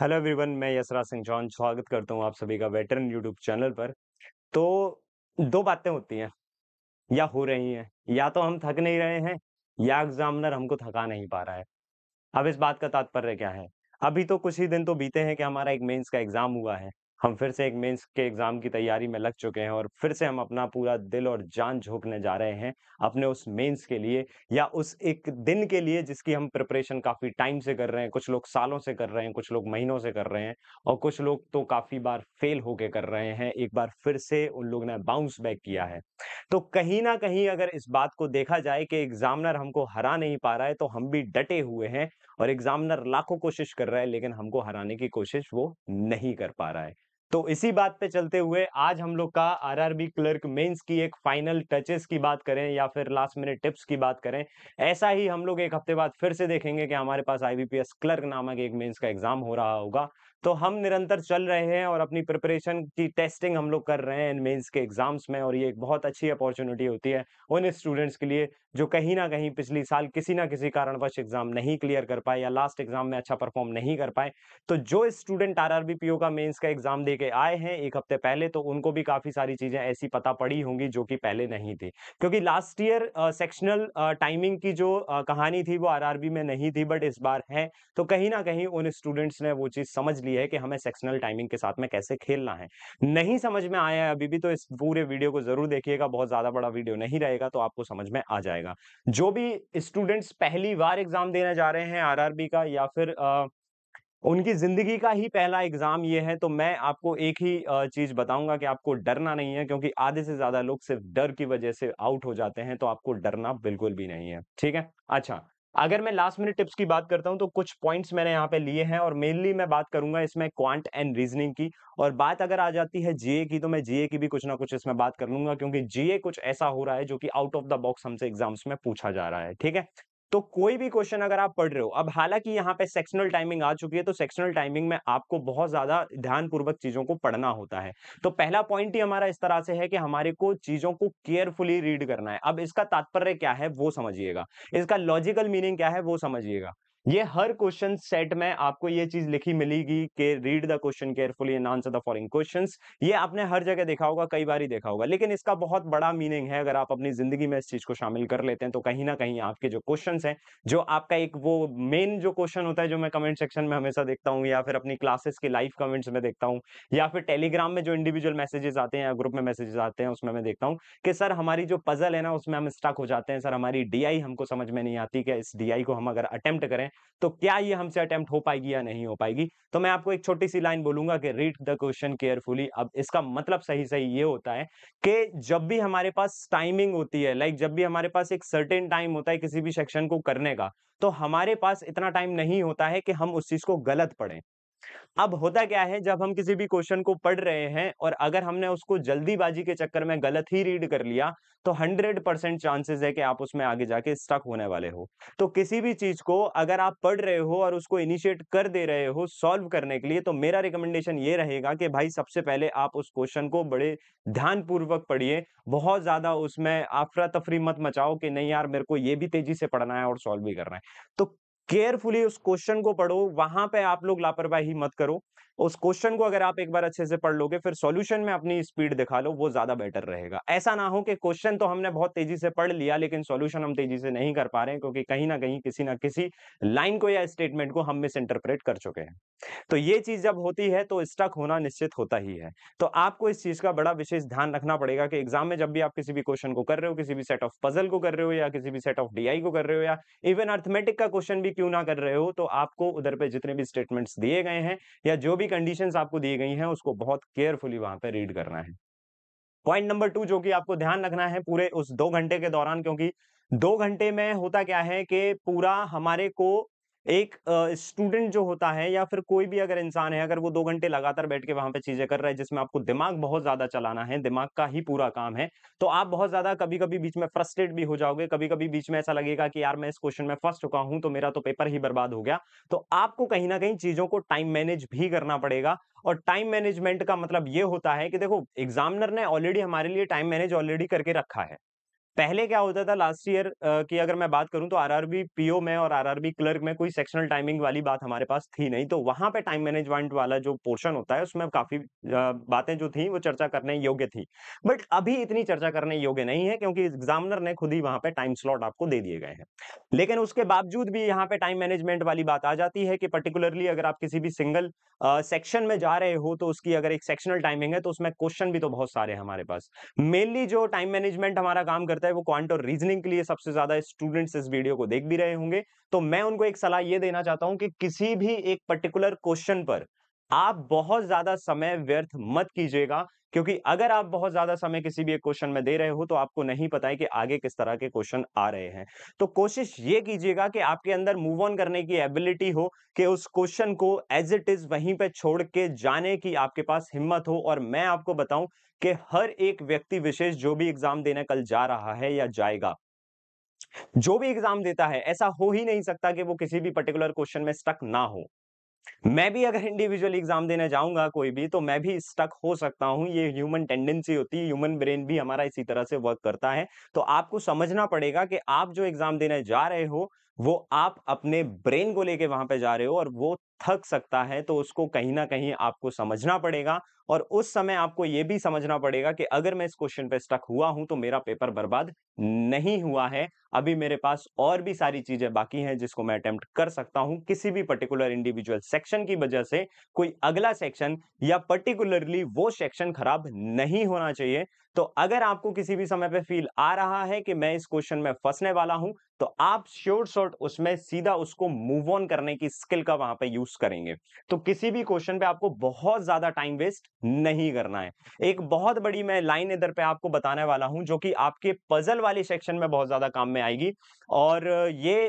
hello everyone मैं यशराज सिंह चौहान स्वागत करता हूँ आप सभी का वेटरन यूट्यूब चैनल पर तो दो बातें होती हैं या हो रही हैं या तो हम थक नहीं रहे हैं या एग्जामिनर हमको थका नहीं पा रहा है अब इस बात का तात्पर्य क्या है अभी तो कुछ ही दिन तो बीते हैं कि हमारा एक मेंस का एग्जाम हुआ है हम फिर से एक मेंस के एग्जाम की तैयारी में लग चुके हैं और फिर से हम अपना पूरा दिल और जान झोंकने जा रहे हैं अपने उस मेंस के लिए या उस एक दिन के लिए जिसकी हम प्रिपरेशन काफी टाइम से कर रहे हैं कुछ लोग सालों से कर रहे हैं कुछ लोग महीनों से कर रहे हैं और कुछ लोग तो काफी बार फेल होके कर रहे हैं एक बार फिर से उन लोग ने बाउंस बैक किया है तो कहीं ना कहीं अगर इस बात को देखा जाए कि एग्जामिनर हमको हरा नहीं पा रहा है तो हम भी डटे हुए हैं और एग्जामिनर लाखों कोशिश कर रहा है लेकिन हमको हराने की कोशिश वो नहीं कर पा रहा है तो इसी बात पे चलते हुए आज हम लोग का आरआरबी क्लर्क मेंस की एक फाइनल टचेस की बात करें या फिर लास्ट मिनट टिप्स की बात करें ऐसा ही हम लोग एक हफ्ते बाद फिर से देखेंगे कि हमारे पास आईबीपीएस क्लर्क नामक एक मेंस का एग्जाम हो रहा होगा तो हम निरंतर चल रहे हैं और अपनी प्रिपरेशन की टेस्टिंग हम लोग कर रहे हैं इन मेंस के एग्जाम्स में और ये एक बहुत अच्छी अपॉर्चुनिटी होती है उन स्टूडेंट्स के लिए जो कहीं ना कहीं पिछली साल किसी ना किसी कारणवश एग्जाम नहीं क्लियर कर पाए या लास्ट एग्जाम में अच्छा परफॉर्म नहीं कर पाए तो जो स्टूडेंट आर का मेन्स का एग्जाम दे के आए हैं एक हफ्ते पहले तो उनको भी काफी सारी चीजें ऐसी पता पड़ी होंगी जो कि पहले नहीं थी क्योंकि लास्ट ईयर सेक्शनल टाइमिंग की जो कहानी थी वो आर में नहीं थी बट इस बार है तो कहीं ना कहीं उन स्टूडेंट्स ने वो चीज समझ ली है कि हमें सेक्शनल टाइमिंग के साथ में कैसे खेलना है नहीं समझ में आया है अभी भी तो इस पूरे वीडियो को जरूर देखिएगा बहुत ज्यादा बड़ा वीडियो नहीं रहेगा तो आपको समझ में आ जाएगा जो भी स्टूडेंट्स पहली बार एग्जाम देने जा रहे हैं आर का या फिर आ, उनकी जिंदगी का ही पहला एग्जाम ये है तो मैं आपको एक ही चीज बताऊंगा कि आपको डरना नहीं है क्योंकि आधे से ज्यादा लोग सिर्फ डर की वजह से आउट हो जाते हैं तो आपको डरना बिल्कुल भी नहीं है ठीक है अच्छा अगर मैं लास्ट मिनट टिप्स की बात करता हूं तो कुछ पॉइंट्स मैंने यहाँ पे लिए हैं और मेनली मैं बात करूंगा इसमें क्वांट एंड रीजनिंग की और बात अगर आ जाती है जीए की तो मैं जीए की भी कुछ ना कुछ इसमें बात कर लूंगा क्योंकि जीए कुछ ऐसा हो रहा है जो कि आउट ऑफ द बॉक्स हमसे एग्जाम्स में पूछा जा रहा है ठीक है तो कोई भी क्वेश्चन अगर आप पढ़ रहे हो अब हालांकि यहाँ पे सेक्शनल टाइमिंग आ चुकी है तो सेक्शनल टाइमिंग में आपको बहुत ज्यादा ध्यानपूर्वक चीजों को पढ़ना होता है तो पहला पॉइंट ही हमारा इस तरह से है कि हमारे को चीजों को केयरफुली रीड करना है अब इसका तात्पर्य क्या है वो समझिएगा इसका लॉजिकल मीनिंग क्या है वो समझिएगा ये हर क्वेश्चन सेट में आपको ये चीज लिखी मिलेगी कि read the question carefully and answer the following questions ये आपने हर जगह देखा होगा कई बार ही देखा होगा लेकिन इसका बहुत बड़ा मीनिंग है अगर आप अपनी जिंदगी में इस चीज को शामिल कर लेते हैं तो कहीं ना कहीं आपके जो क्वेश्चन है जो आपका एक वो मेन जो क्वेश्चन होता है जो मैं कमेंट सेक्शन में हमेशा देखता हूँ या फिर अपनी क्लासेस के लाइव कमेंट्स में देखता हूँ या फिर टेलीग्राम में जो इंडिविजुअल मैसेजेस आते हैं या ग्रुप में मैसेजेस आते हैं उसमें मैं देखता हूँ कि सर हमारी जो पजल है ना उसमें हम स्टक हो जाते हैं सर हमारी डी हमको समझ में नहीं आती कि इस डी को हम अगर अटेम्प्ट करें तो क्या ये हमसे अटेम्प्ट हो पाएगी या नहीं हो पाएगी तो मैं आपको एक छोटी सी लाइन बोलूंगा कि रीड द क्वेश्चन केयरफुली अब इसका मतलब सही सही ये होता है कि जब भी हमारे पास टाइमिंग होती है लाइक जब भी हमारे पास एक सर्टेन टाइम होता है किसी भी सेक्शन को करने का तो हमारे पास इतना टाइम नहीं होता है कि हम उस चीज को गलत पढ़ें अब होता क्या है जब हम किसी भी क्वेश्चन को पढ़ रहे हैं और अगर हमने उसको जल्दीबाजी के चक्कर में गलत ही रीड कर लिया तो हंड्रेड परसेंट चांसेस है कि आप उसमें आगे जाके स्टक होने वाले हो तो किसी भी चीज को अगर आप पढ़ रहे हो और उसको इनिशिएट कर दे रहे हो सॉल्व करने के लिए तो मेरा रिकमेंडेशन ये रहेगा कि भाई सबसे पहले आप उस क्वेश्चन को बड़े ध्यानपूर्वक पढ़िए बहुत ज्यादा उसमें अफरा तफरी मत मचाओ कि नहीं यार मेरे को ये भी तेजी से पढ़ना है और सॉल्व भी करना है तो केयरफुली उस क्वेश्चन को पढ़ो वहां पे आप लोग लापरवाही मत करो उस क्वेश्चन को अगर आप एक बार अच्छे से पढ़ लोगे फिर सॉल्यूशन में अपनी स्पीड दिखा लो वो ज्यादा बेटर रहेगा ऐसा ना हो कि क्वेश्चन तो हमने बहुत तेजी से पढ़ लिया लेकिन सॉल्यूशन हम तेजी से नहीं कर पा रहे हैं क्योंकि कहीं ना कहीं किसी ना किसी लाइन को या स्टेटमेंट को हम मिस इंटरप्रेट कर चुके हैं तो ये चीज जब होती है तो स्टक होना निश्चित होता ही है तो आपको इस चीज का बड़ा विशेष ध्यान रखना पड़ेगा कि एग्जाम में जब भी आप किसी भी क्वेश्चन को कर रहे हो किसी भी सेट ऑफ पजल को कर रहे हो या किसी भी सेट ऑफ डी को कर रहे हो या इवन अर्थमेटिक का क्वेश्चन भी क्यों ना कर रहे हो तो आपको उधर पे जितने भी स्टेटमेंट्स दिए गए हैं या जो भी भी कंडीशंस आपको दी गई हैं उसको बहुत केयरफुली वहां पर रीड करना है पॉइंट नंबर टू जो कि आपको ध्यान रखना है पूरे उस दो घंटे के दौरान क्योंकि दो घंटे में होता क्या है कि पूरा हमारे को एक स्टूडेंट जो होता है या फिर कोई भी अगर इंसान है अगर वो दो घंटे लगातार बैठ के वहां पे चीजें कर रहा है जिसमें आपको दिमाग बहुत ज्यादा चलाना है दिमाग का ही पूरा काम है तो आप बहुत ज्यादा कभी कभी बीच में फ्रस्ट्रेट भी हो जाओगे कभी कभी बीच में ऐसा लगेगा कि यार मैं इस क्वेश्चन में फंस चुका हूं तो मेरा तो पेपर ही बर्बाद हो गया तो आपको कहीं ना कहीं चीजों को टाइम मैनेज भी करना पड़ेगा और टाइम मैनेजमेंट का मतलब ये होता है कि देखो एग्जामिनर ने ऑलरेडी हमारे लिए टाइम मैनेज ऑलरेडी करके रखा है पहले क्या होता था लास्ट ईयर की अगर मैं बात करूं तो आरआरबी पीओ में और आरआरबी क्लर्क में कोई सेक्शनल टाइमिंग वाली बात हमारे पास थी नहीं तो वहां पे टाइम मैनेजमेंट वाला जो पोर्शन होता है उसमें काफी बातें जो थी वो चर्चा करने योग्य थी बट अभी इतनी चर्चा करने योग्य नहीं है क्योंकि एग्जामिनर ने खुद ही वहां पर टाइम स्लॉट आपको दे दिए गए हैं लेकिन उसके बावजूद भी यहाँ पे टाइम मैनेजमेंट वाली बात आ जाती है कि पर्टिकुलरली अगर आप किसी भी सिंगल सेक्शन में जा रहे हो तो उसकी अगर एक सेक्शनल टाइमिंग है तो उसमें क्वेश्चन भी तो बहुत सारे हमारे पास मेनली जो टाइम मैनेजमेंट हमारा काम करता है है वो क्वांट और रीजनिंग के लिए सबसे ज्यादा स्टूडेंट्स इस वीडियो को देख भी रहे होंगे तो मैं उनको एक सलाह ये देना चाहता हूँ कि किसी भी एक पर्टिकुलर क्वेश्चन पर आप बहुत ज्यादा समय व्यर्थ मत कीजिएगा क्योंकि अगर आप बहुत ज्यादा समय किसी भी एक क्वेश्चन में दे रहे हो तो आपको नहीं पता है कि आगे किस तरह के क्वेश्चन आ रहे हैं तो कोशिश ये कीजिएगा कि आपके अंदर मूव ऑन करने की एबिलिटी हो कि उस क्वेश्चन को एज इट इज वहीं पे छोड़ के जाने की आपके पास हिम्मत हो और मैं आपको बताऊं कि हर एक व्यक्ति विशेष जो भी एग्जाम देने कल जा रहा है या जाएगा जो भी एग्जाम देता है ऐसा हो ही नहीं सकता कि वो किसी भी पर्टिकुलर क्वेश्चन में स्टक ना हो मैं भी अगर इंडिविजुअल एग्जाम देने जाऊंगा कोई भी तो मैं भी स्टक हो सकता हूं ये ह्यूमन टेंडेंसी होती है ह्यूमन ब्रेन भी हमारा इसी तरह से वर्क करता है तो आपको समझना पड़ेगा कि आप जो एग्जाम देने जा रहे हो वो आप अपने ब्रेन को लेके वहां पे जा रहे हो और वो थक सकता है तो उसको कहीं ना कहीं आपको समझना पड़ेगा और उस समय आपको ये भी समझना पड़ेगा कि अगर मैं इस क्वेश्चन पे स्टक हुआ हूं तो मेरा पेपर बर्बाद नहीं हुआ है अभी मेरे पास और भी सारी चीजें बाकी हैं जिसको मैं अटेम्प्ट कर सकता हूं किसी भी पर्टिकुलर इंडिविजुअल सेक्शन की वजह से कोई अगला सेक्शन या पर्टिकुलरली वो सेक्शन खराब नहीं होना चाहिए तो अगर आपको किसी भी समय पे फील आ रहा है कि मैं इस क्वेश्चन में फंसने वाला हूं तो आप श्योर शॉर्ट उसमें सीधा उसको मूव ऑन करने की स्किल का वहां पे यूज करेंगे तो किसी भी क्वेश्चन पे आपको बहुत ज्यादा टाइम वेस्ट नहीं करना है एक बहुत बड़ी मैं लाइन इधर पे आपको बताने वाला हूं जो कि आपके पजल वाले सेक्शन में बहुत ज्यादा काम में आएगी और ये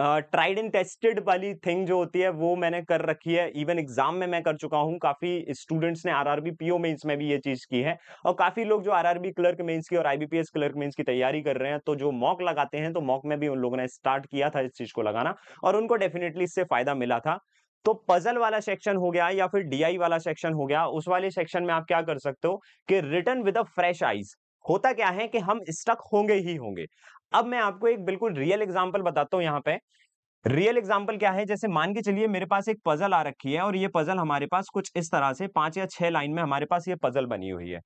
ट्राइड एंड टेस्टेड वाली थिंग जो होती है वो मैंने कर रखी है इवन एग्जाम में मैं कर चुका हूँ काफी स्टूडेंट्स ने आरआरबी पीओ मेंस में भी ये चीज की है और काफी लोग जो आरआरबी क्लर्क मेंस की और आईबीपीएस क्लर्क मेंस की तैयारी कर रहे हैं तो जो मॉक लगाते हैं तो मॉक में भी उन लोगों ने स्टार्ट किया था इस चीज को लगाना और उनको डेफिनेटली इससे फायदा मिला था तो पजल वाला सेक्शन हो गया या फिर डीआई वाला सेक्शन हो गया उस वाले सेक्शन में आप क्या कर सकते हो कि return with a fresh eyes होता क्या है कि हम स्टक होंगे ही होंगे अब मैं आपको एक बिल्कुल रियल एग्जाम्पल बताता हूँ यहाँ पे रियल एग्जाम्पल क्या है जैसे मान के चलिए मेरे पास एक पजल आ रखी है और ये पजल हमारे पास कुछ इस तरह से पांच या छह लाइन में हमारे पास ये पजल बनी हुई है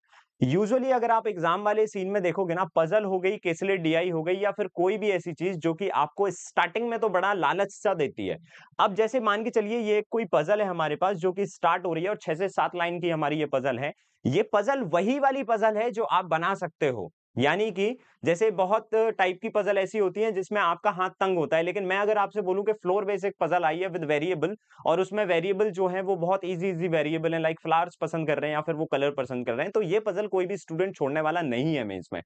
यूजुअली अगर आप एग्जाम वाले सीन में देखोगे ना पजल हो गई केसले डीआई हो गई या फिर कोई भी ऐसी चीज जो कि आपको स्टार्टिंग में तो बड़ा लालच सा देती है अब जैसे मान के चलिए ये कोई पजल है हमारे पास जो कि स्टार्ट हो रही है और छह से सात लाइन की हमारी ये पजल है ये पजल वही वाली पजल है जो आप बना सकते हो यानी कि जैसे बहुत टाइप की पजल ऐसी होती है जिसमें आपका हाथ तंग होता है लेकिन मैं अगर आपसे बोलूं कि फ्लोर एक पजल आई है विद वेरिएबल और उसमें वेरिएबल जो है वो बहुत इजी इजी वेरिएबल है लाइक फ्लावर्स पसंद कर रहे हैं या फिर वो कलर पसंद कर रहे हैं तो ये पजल कोई भी स्टूडेंट छोड़ने वाला नहीं है मैं इसमें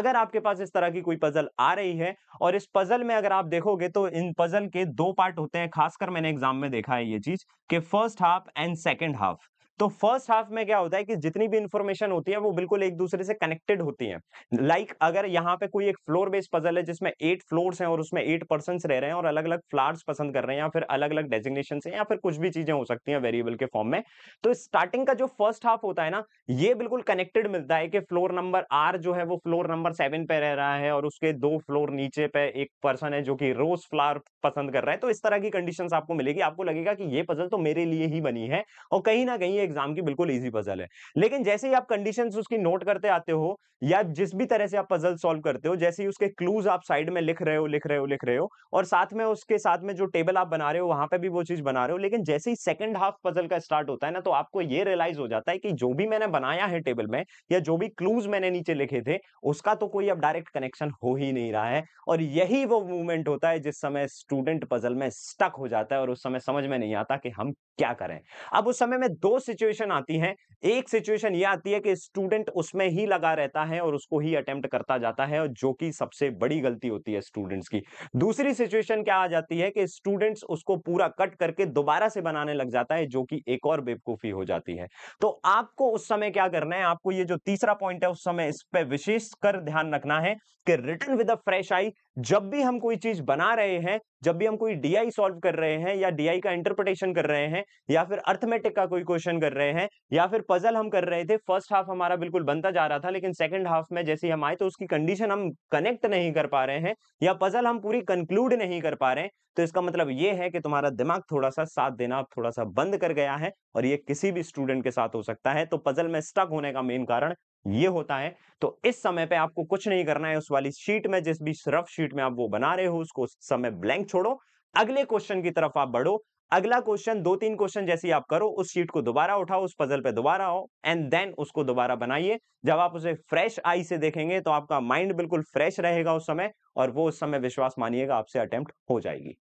अगर आपके पास इस तरह की कोई पजल आ रही है और इस पजल में अगर आप देखोगे तो इन पजल के दो पार्ट होते हैं खासकर मैंने एग्जाम में देखा है ये चीज के first half and second half तो फर्स्ट हाफ में क्या होता है कि जितनी भी इंफॉर्मेशन होती है वो बिल्कुल एक दूसरे से कनेक्टेड होती है लाइक like अगर यहाँ पे कोई एक फ्लोर बेस्ड पजल है जिसमें एट फ्लोर्स हैं और उसमें एट पर्सन रह रहे हैं और अलग अलग फ्लावर्स पसंद कर रहे हैं या फिर अलग अलग डेजिग्नेशन है या फिर कुछ भी चीजें हो सकती है वेरिएबल के फॉर्म में तो स्टार्टिंग का जो फर्स्ट हाफ होता है ना ये बिल्कुल कनेक्टेड मिलता है कि फ्लोर नंबर आर जो है वो फ्लोर नंबर सेवन पे रह रहा है और उसके दो फ्लोर नीचे पे एक पर्सन है जो कि रोज फ्लावर पसंद कर रहा है तो इस तरह की कंडीशन आपको मिलेगी आपको लगेगा कि ये पजल तो मेरे लिए ही बनी है और कहीं ना कहीं एग्जाम की बिल्कुल ईजी पजल है लेकिन जैसे ही आप कंडीशन उसकी नोट करते आते हो या जिस भी तरह से आप पजल सॉल्व करते हो जैसे ही उसके क्लूज आप साइड में लिख रहे हो लिख रहे हो लिख रहे हो और साथ में उसके साथ में जो टेबल आप बना रहे हो वहां पर भी वो चीज बना रहे हो लेकिन जैसे ही सेकंड हाफ पजल का स्टार्ट होता है ना तो आपको ये रियलाइज हो जाता है कि जो भी मैंने बनाया है टेबल में या जो भी क्लूज मैंने नीचे लिखे थे उसका तो कोई अब डायरेक्ट कनेक्शन हो ही नहीं रहा है और यही वो मूवमेंट होता है जिस समय स्टूडेंट पजल में स्टक हो जाता है और उस समय समझ में नहीं आता कि हम क्या करें अब उस समय में दो सिचुएशन आती है एक सिचुएशन ये आती है कि स्टूडेंट उसमें ही लगा रहता है और उसको ही अटेम्प्ट करता जाता है और जो कि सबसे बड़ी गलती होती है स्टूडेंट्स की दूसरी सिचुएशन क्या आ जाती है कि स्टूडेंट्स उसको पूरा कट करके दोबारा से बनाने लग जाता है जो कि एक और बेवकूफी हो जाती है तो आपको उस समय क्या करना है आपको ये जो तीसरा पॉइंट है उस समय इस पर विशेष कर ध्यान रखना है कि return with a fresh eye जब भी हम कोई चीज बना रहे हैं जब भी हम कोई डीआई सॉल्व कर रहे हैं या डीआई का इंटरप्रिटेशन कर रहे हैं या फिर अर्थमेटिक का कोई क्वेश्चन कर रहे हैं या फिर पजल हम कर रहे थे फर्स्ट हाफ हमारा बिल्कुल बनता जा रहा था लेकिन सेकंड हाफ में जैसे हम आए तो उसकी कंडीशन हम कनेक्ट नहीं कर पा रहे हैं या पजल हम पूरी कंक्लूड नहीं कर पा रहे हैं तो इसका मतलब ये है कि तुम्हारा दिमाग थोड़ा सा साथ देना अब थोड़ा सा बंद कर गया है और ये किसी भी स्टूडेंट के साथ हो सकता है तो पजल में स्टक होने का मेन कारण ये होता है तो इस समय पे आपको कुछ नहीं करना है उस वाली शीट में जिस भी रफ शीट में आप वो बना रहे हो उसको समय ब्लैंक छोड़ो अगले क्वेश्चन की तरफ आप बढ़ो अगला क्वेश्चन दो तीन क्वेश्चन जैसे आप करो उस शीट को दोबारा उठाओ उस पजल पे दोबारा आओ एंड देन उसको दोबारा बनाइए जब आप उसे फ्रेश आई से देखेंगे तो आपका माइंड बिल्कुल फ्रेश रहेगा उस समय और वो उस समय विश्वास मानिएगा आपसे अटेम्प्ट हो जाएगी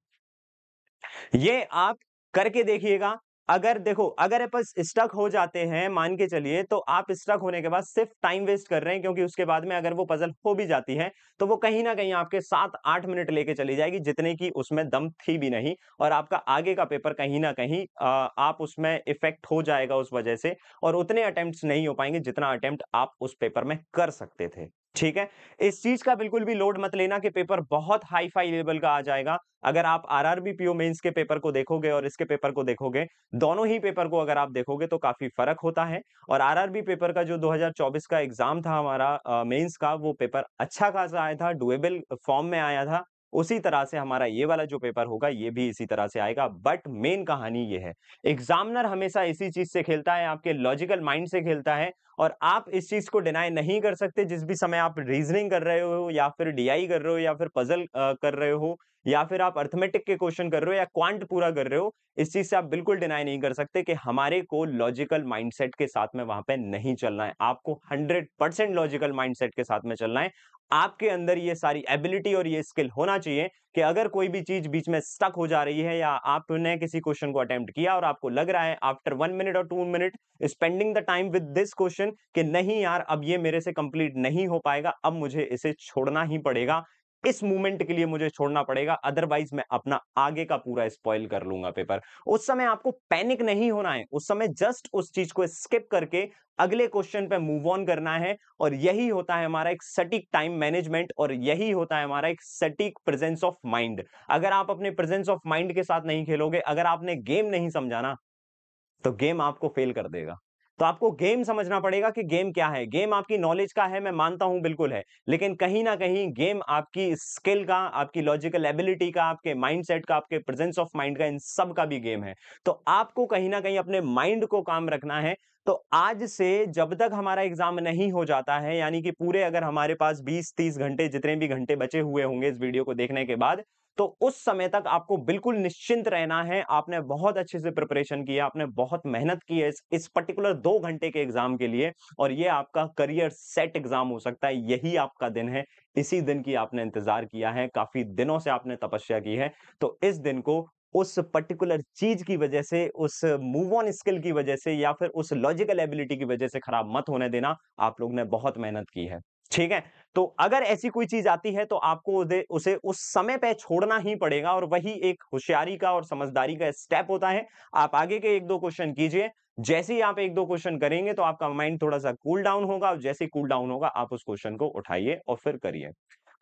ये आप करके देखिएगा अगर देखो अगर अपन स्टक हो जाते हैं मान के चलिए तो आप स्टक होने के बाद सिर्फ टाइम वेस्ट कर रहे हैं क्योंकि उसके बाद में अगर वो पजल हो भी जाती है तो वो कहीं ना कहीं आपके सात आठ मिनट लेके चली जाएगी जितने की उसमें दम थी भी नहीं और आपका आगे का पेपर कहीं ना कहीं आ, आप उसमें इफेक्ट हो जाएगा उस वजह से और उतने अटेम्प्ट नहीं हो पाएंगे जितना अटेम्प्ट आप उस पेपर में कर सकते थे ठीक है इस चीज का बिल्कुल भी लोड मत लेना कि पेपर बहुत हाई फाई लेवल का आ जाएगा अगर आप R R B PO mains के पेपर को देखोगे और इसके पेपर को देखोगे दोनों ही पेपर को अगर आप देखोगे तो काफी फर्क होता है और आर आर बी पेपर का जो 2024 का एग्जाम था हमारा मेंस का वो पेपर अच्छा खासा आया था डुएबल फॉर्म में आया था उसी तरह से हमारा ये वाला जो पेपर होगा ये भी इसी तरह से आएगा बट मेन कहानी ये है एग्जामिनर हमेशा इसी चीज से खेलता है आपके लॉजिकल माइंड से खेलता है और आप इस चीज को डिनाई नहीं कर सकते जिस भी समय आप रीजनिंग कर रहे हो या फिर डीआई कर रहे हो या फिर पजल कर रहे हो या फिर आप अर्थमेटिक के क्वेश्चन कर रहे हो या क्वांट पूरा कर रहे हो इस चीज से आप बिल्कुल डिनाई नहीं कर सकते कि हमारे को लॉजिकल माइंडसेट के साथ में वहां पे नहीं चलना है आपको 100 परसेंट लॉजिकल माइंडसेट के साथ में चलना है आपके अंदर ये सारी एबिलिटी और ये स्किल होना चाहिए कि अगर कोई भी चीज बीच में स्टक हो जा रही है या आपने किसी क्वेश्चन को अटेम्प्ट किया और आपको लग रहा है आफ्टर वन मिनट और two minute spending the time with this question कि नहीं यार अब ये मेरे से कंप्लीट नहीं हो पाएगा अब मुझे इसे छोड़ना ही पड़ेगा इस मूवमेंट के लिए मुझे छोड़ना पड़ेगा अदरवाइज मैं अपना आगे का पूरा स्पॉइल कर लूंगा पेपर उस समय आपको पैनिक नहीं होना है उस समय जस्ट उस चीज को स्किप करके अगले क्वेश्चन पे मूव ऑन करना है और यही होता है हमारा एक सटीक टाइम मैनेजमेंट और यही होता है हमारा एक सटीक प्रेजेंस ऑफ माइंड अगर आप अपने प्रेजेंस ऑफ माइंड के साथ नहीं खेलोगे अगर आपने गेम नहीं समझाना तो गेम आपको फेल कर देगा तो आपको गेम समझना पड़ेगा कि गेम क्या है गेम आपकी नॉलेज का है मैं मानता हूं बिल्कुल है लेकिन कहीं ना कहीं गेम आपकी स्किल का आपकी लॉजिकल एबिलिटी का आपके माइंडसेट का आपके प्रेजेंस ऑफ माइंड का इन सब का भी गेम है तो आपको कहीं ना कहीं अपने माइंड को काम रखना है तो आज से जब तक हमारा एग्जाम नहीं हो जाता है यानी कि पूरे अगर हमारे पास 20-30 घंटे जितने भी घंटे बचे हुए होंगे इस वीडियो को देखने के बाद तो उस समय तक आपको बिल्कुल निश्चिंत रहना है आपने बहुत अच्छे से प्रिपरेशन की है आपने बहुत मेहनत की है इस, इस पर्टिकुलर दो घंटे के एग्जाम के लिए और ये आपका करियर सेट एग्जाम हो सकता है यही आपका दिन है इसी दिन की आपने इंतजार किया है काफी दिनों से आपने तपस्या की है तो इस दिन को उस पर्टिकुलर चीज की वजह से उस मूव ऑन स्किल की वजह से या फिर उस लॉजिकल एबिलिटी की वजह से खराब मत होने देना आप लोग ने बहुत मेहनत की है ठीक है तो अगर ऐसी कोई चीज आती है तो आपको उसे उस समय पे छोड़ना ही पड़ेगा और वही एक होशियारी का और समझदारी का स्टेप होता है आप आगे के एक दो क्वेश्चन कीजिए जैसे ही आप एक दो क्वेश्चन करेंगे तो आपका माइंड थोड़ा सा कूल डाउन होगा और जैसे कूल डाउन होगा आप उस क्वेश्चन को उठाइए और फिर करिए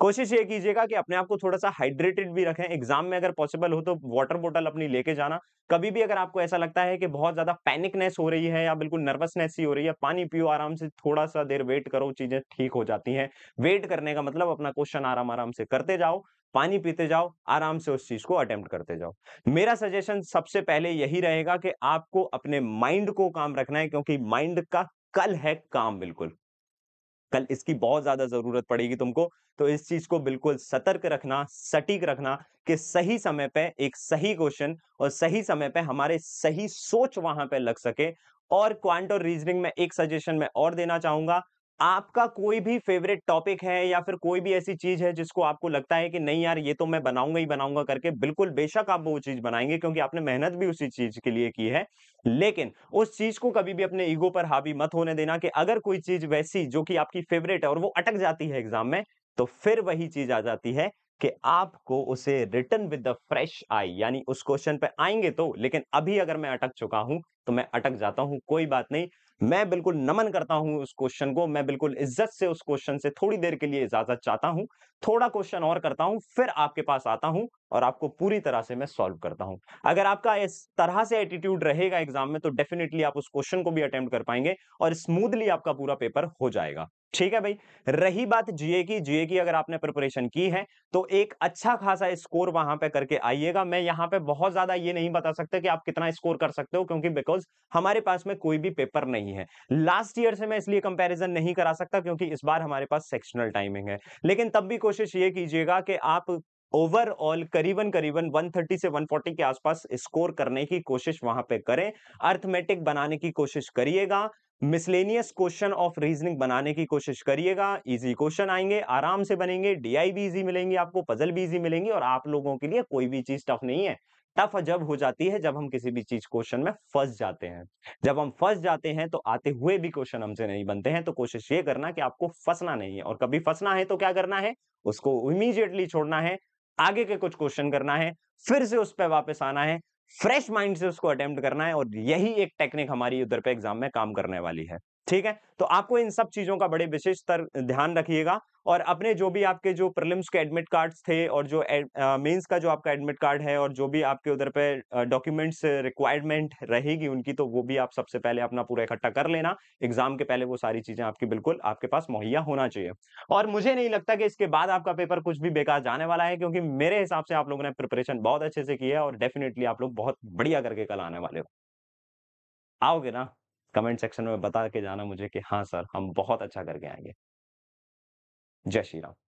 कोशिश ये कीजिएगा कि अपने आप को थोड़ा सा हाइड्रेटेड भी रखें एग्जाम में अगर पॉसिबल हो तो वाटर बोटल अपनी लेके जाना कभी भी अगर आपको ऐसा लगता है कि बहुत ज्यादा पैनिकनेस हो रही है या बिल्कुल नर्वसनेस ही हो रही है पानी पियो आराम से थोड़ा सा देर वेट करो चीजें ठीक हो जाती हैं वेट करने का मतलब अपना क्वेश्चन आराम आराम से करते जाओ पानी पीते जाओ आराम से उस चीज को अटेम्प्ट करते जाओ मेरा सजेशन सबसे पहले यही रहेगा कि आपको अपने माइंड को काम रखना है क्योंकि माइंड का कल है काम बिल्कुल कल इसकी बहुत ज्यादा जरूरत पड़ेगी तुमको तो इस चीज को बिल्कुल सतर्क रखना सटीक रखना कि सही समय पे एक सही क्वेश्चन और सही समय पे हमारे सही सोच वहां पे लग सके और क्वांट और रीजनिंग में एक सजेशन मैं और देना चाहूंगा आपका कोई भी फेवरेट टॉपिक है या फिर कोई भी ऐसी चीज है जिसको आपको लगता है कि नहीं यार ये तो मैं बनाऊंगा ही बनाऊंगा करके बिल्कुल बेशक आप वो चीज बनाएंगे क्योंकि आपने मेहनत भी उसी चीज के लिए की है लेकिन उस चीज को कभी भी अपने ईगो पर हावी मत होने देना कि अगर कोई चीज वैसी जो कि आपकी फेवरेट है और वो अटक जाती है एग्जाम में तो फिर वही चीज आ जाती है कि आपको उसे return with the fresh eye यानी उस क्वेश्चन पे आएंगे तो लेकिन अभी अगर मैं अटक चुका हूं तो मैं अटक जाता हूं कोई बात नहीं मैं बिल्कुल नमन करता हूं उस क्वेश्चन को मैं बिल्कुल इज्जत से उस क्वेश्चन से थोड़ी देर के लिए इजाजत चाहता हूं थोड़ा क्वेश्चन और करता हूं फिर आपके पास आता हूं और आपको पूरी तरह से मैं सॉल्व करता हूं अगर आपका इस तरह से एटीट्यूड रहेगा एग्जाम में तो डेफिनेटली आप उस क्वेश्चन को भी अटेम्प्ट कर पाएंगे और स्मूथली आपका पूरा पेपर हो जाएगा ठीक है भाई रही बात जीए की जीए की अगर आपने प्रिपरेशन की है तो एक अच्छा खासा स्कोर वहां पे करके आइएगा मैं यहाँ पे बहुत ज्यादा ये नहीं बता सकते कि आप कितना स्कोर कर सकते हो क्योंकि बिकॉज हमारे पास में कोई भी पेपर नहीं है लास्ट ईयर से मैं इसलिए कंपैरिजन नहीं करा सकता क्योंकि इस बार हमारे पास सेक्शनल टाइमिंग है लेकिन तब भी कोशिश ये कीजिएगा कि आप ओवरऑल करीबन करीबन 130 से 140 के आसपास स्कोर करने की कोशिश वहां पे करें अर्थमेटिक बनाने की कोशिश करिएगा मिसलेनियस क्वेश्चन ऑफ रीजनिंग बनाने की कोशिश करिएगा इजी क्वेश्चन आएंगे आराम से बनेंगे डीआई भी इजी मिलेंगे आपको पजल भी इजी मिलेंगी और आप लोगों के लिए कोई भी चीज टफ नहीं है टफ जब हो जाती है जब हम किसी भी चीज क्वेश्चन में फंस जाते हैं जब हम फंस जाते हैं तो आते हुए भी क्वेश्चन हमसे नहीं बनते हैं तो कोशिश ये करना कि आपको फंसना नहीं है और कभी फंसना है तो क्या करना है उसको इमीजिएटली छोड़ना है आगे के कुछ क्वेश्चन करना है फिर से उस पर वापस आना है फ्रेश माइंड से उसको अटेम्प्ट करना है और यही एक टेक्निक हमारी उधर पे एग्जाम में काम करने वाली है ठीक है तो आपको इन सब चीजों का बड़े विशेष ध्यान रखिएगा और अपने जो भी आपके जो प्रलिम्स के एडमिट कार्ड्स थे और जो मेंस का जो आपका एडमिट कार्ड है और जो भी आपके उधर पे डॉक्यूमेंट्स रिक्वायरमेंट रहेगी उनकी तो वो भी आप सबसे पहले अपना पूरा इकट्ठा कर लेना एग्जाम के पहले वो सारी चीजें आपकी बिल्कुल आपके पास मुहैया होना चाहिए और मुझे नहीं लगता कि इसके बाद आपका पेपर कुछ भी बेकार जाने वाला है क्योंकि मेरे हिसाब से आप लोगों ने प्रिपरेशन बहुत अच्छे से किया है और डेफिनेटली आप लोग बहुत बढ़िया करके कल आने वाले हो आओगे ना कमेंट सेक्शन में बता के जाना मुझे कि हाँ सर हम बहुत अच्छा करके आएंगे जय श्री राम